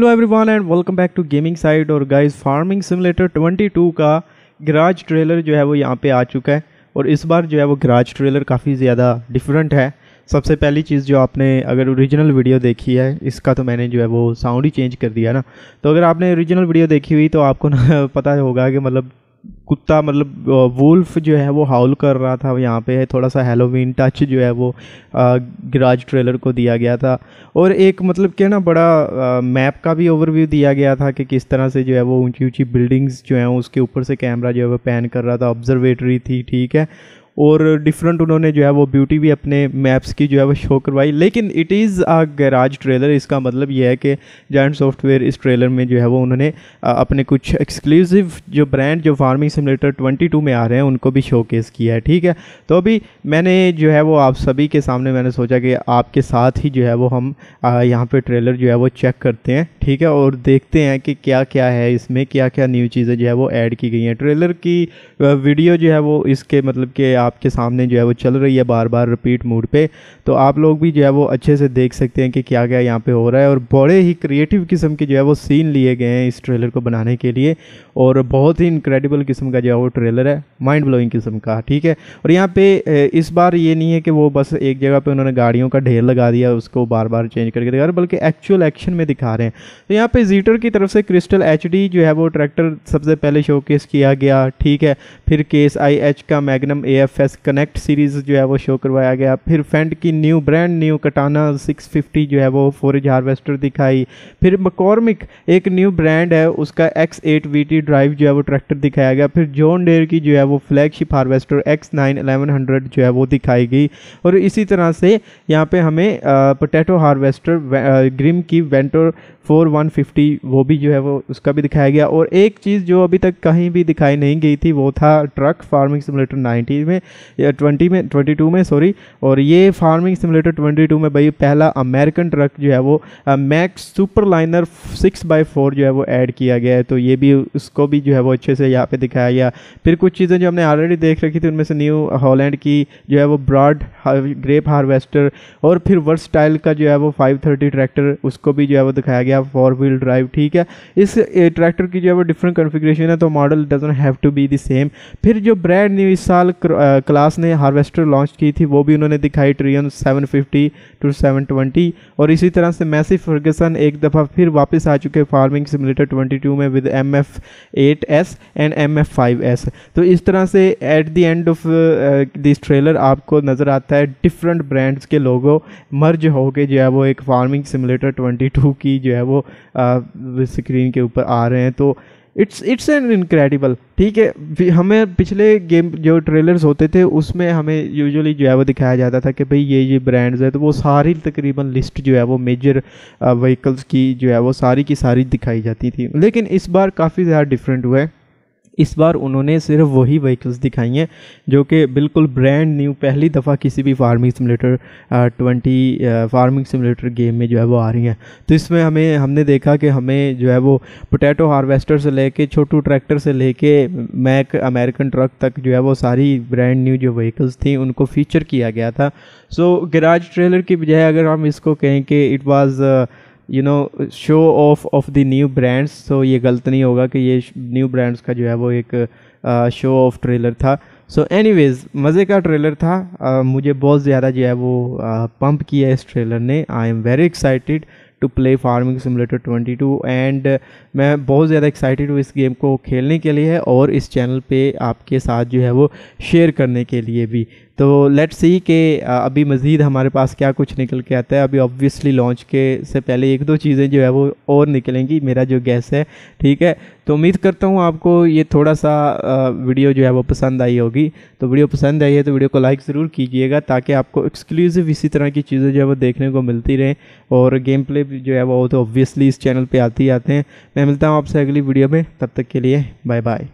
hello everyone and welcome back to gaming site और guys farming simulator 22 का garage trailer जो है वो यहाँ पे आ चुका है और इस बार जो है वो गराज ट्रेलर काफ़ी ज़्यादा डिफरेंट है सबसे पहली चीज़ जो आपने अगर ओरिजिनल वीडियो देखी है इसका तो मैंने जो है वो साउंड ही चेंज कर दिया ना तो अगर आपने ओरिजिनल वीडियो देखी हुई तो आपको ना पता होगा कि मतलब कुत्ता मतलब वुल्फ जो है वो हाउल कर रहा था यहाँ पे है थोड़ा सा हेलोवीन टच जो है वो गिराज ट्रेलर को दिया गया था और एक मतलब क्या ना बड़ा मैप का भी ओवरव्यू दिया गया था कि किस तरह से जो है वो ऊंची ऊंची बिल्डिंग्स जो हैं उसके ऊपर से कैमरा जो है वो पैन कर रहा था ऑब्जर्वेटरी थी ठीक है और डिफरेंट उन्होंने जो है वो ब्यूटी भी अपने मैप्स की जो है वो शो करवाई लेकिन it is a garage trailer इसका मतलब ये है कि जॉइंट सॉफ्टवेयर इस ट्रेलर में जो है वो उन्होंने अपने कुछ एक्सक्लूसिव जो ब्रांड जो फार्मिंग सिमुलेटर 22 में आ रहे हैं उनको भी शो किया है ठीक है तो अभी मैंने जो है वो आप सभी के सामने मैंने सोचा कि आपके साथ ही जो है वो हम यहाँ पर ट्रेलर जो है वो चेक करते हैं ठीक है और देखते हैं कि क्या क्या है इसमें क्या क्या न्यू चीज़ें जो है वो ऐड की गई हैं ट्रेलर की वीडियो जो है वो इसके मतलब कि आप आपके सामने जो है वो चल रही है बार बार रिपीट मूड पे तो आप लोग भी जो है वो अच्छे से देख सकते हैं कि क्या क्या यहाँ पे हो रहा है और बड़े ही क्रिएटिव किस्म के जो है वो सीन लिए गए हैं इस ट्रेलर को बनाने के लिए और बहुत ही इनक्रेडिबल किस्म का जो है वो ट्रेलर है माइंड ब्लोइंग किस्म का ठीक है और यहाँ पे इस बार ये नहीं है कि वो बस एक जगह पे उन्होंने गाड़ियों का ढेर लगा दिया उसको बार बार चेंज करके दिखा रहे बल्कि एक्चुअल एक्शन में दिखा रहे हैं तो यहाँ पे जीटर की तरफ से क्रिस्टल एच जो है वो ट्रैक्टर सबसे पहले शोकेस किया गया ठीक है फिर केस आई एच का Magnum A F face connect series जो है वो शो करवाया गया फिर फेंट की न्यू ब्रांड न्यू कटाना 650 जो है वो फोरेज हार्वेस्टर दिखाई फिर मकॉर्मिक एक न्यू ब्रांड है उसका X eight V T drive जो है वो ट्रैक्टर दिखाया गया फिर जॉन डेयर की जो है वो flagship harvester X nine eleven hundred जो है वो दिखाई गई और इसी तरह से यहाँ पर हमें पोटैटो हारवेस्टर ग्रिम की वेंटो फोर वन फिफ्टी वो भी जो है वो उसका भी दिखाया गया और एक चीज़ जो अभी तक कहीं भी दिखाई नहीं गई थी वो था ट्रक फार्मिंग सिमुलेटर नाइन्टी में या ट्वेंटी में ट्वेंटी टू में सॉरी और ये फार्मिंग सिमुलेटर ट्वेंटी टू में भाई पहला अमेरिकन ट्रक जो है वो Mack Super Liner six by four जो है वो ऐड किया गया है तो ये भी उसको भी जो है वो अच्छे से यहाँ पे दिखाया गया फिर कुछ चीज़ें जो हमने ऑलरेडी देख रखी थी उनमें से न्यू हॉलैंड की जो है वो ब्रॉड ग्रेप हारवेस्टर और फिर वर्सटाइल का जो है वो फाइव ट्रैक्टर उसको भी जो है वो दिखाया गया गया फोर व्हील ड्राइव ठीक है इस ट्रैक्टर की जो है वो डिफरेंट कन्फिग्रेशन है तो model doesn't have to be the same फिर जो ब्रांड न्यू इस साल क्लास ने हार्वेस्टर लॉन्च की थी वो भी उन्होंने दिखाई ट्रियन सेवन टू सेवन और इसी तरह से मैसी फर्गसन एक दफ़ा फिर वापस आ चुके फार्मिंग सिमुलेटर 22 में with M F and M F तो इस तरह से at the end of this trailer आपको नज़र आता है डिफरेंट ब्रांड्स के लोगों मर्ज हो होके जो है वो एक फार्मिंग सिमुलेटर 22 की जो है है वो स्क्रीन के ऊपर आ रहे हैं तो इट्स इट्स एन इनक्रेडिबल ठीक है हमें पिछले गेम जो ट्रेलर्स होते थे उसमें हमें यूजुअली जो है वो दिखाया जाता था कि भाई ये ये ब्रांड्स हैं तो वो सारी तकरीबन लिस्ट जो है वो मेजर व्हीकल्स की जो है वो सारी की सारी दिखाई जाती थी लेकिन इस बार काफ़ी ज़्यादा डिफरेंट हुआ है इस बार उन्होंने सिर्फ वही व्हीकल्स दिखाई हैं जो कि बिल्कुल ब्रांड न्यू पहली दफ़ा किसी भी farming simulator twenty farming simulator game में जो है वो आ रही हैं तो इसमें हमें हमने देखा कि हमें जो है वो पोटैटो हार्वेस्टर से लेके छोटू ट्रैक्टर से लेके मैक अमेरिकन ट्रक तक जो है वो सारी ब्रांड न्यू जो व्हीकल्स थी उनको फीचर किया गया था सो so, गराज ट्रेलर की बजाय अगर हम इसको कहें कि it was you know show off off the new brands तो ये गलत नहीं होगा कि ये न्यू ब्रांड्स का जो है वो एक शो ऑफ ट्रेलर था सो एनीवेज मज़े का ट्रेलर था uh, मुझे बहुत ज़्यादा जो है वो पंप uh, किया इस ट्रेलर ने I am very excited to play farming simulator 22 and मैं बहुत ज़्यादा एक्साइटेड हूँ इस गेम को खेलने के लिए और इस चैनल पे आपके साथ जो है वो शेयर करने के लिए भी तो लेट्स सी के अभी मज़ीद हमारे पास क्या कुछ निकल के आता है अभी ऑब्वियसली लॉन्च के से पहले एक दो चीज़ें जो है वो और निकलेंगी मेरा जो गैस है ठीक है तो उम्मीद करता हूँ आपको ये थोड़ा सा वीडियो जो है वो पसंद आई होगी तो वीडियो पसंद आई है तो वीडियो को लाइक ज़रूर कीजिएगा ताकि आपको एक्सक्लूसिव इसी तरह की चीज़ें जो है वो देखने को मिलती रहें और गेम प्ले जो है वो तो ऑब्वियसली इस चैनल पर आते ही आते हैं मैं मिलता हूँ आपसे अगली वीडियो में तब तक के लिए बाय बाय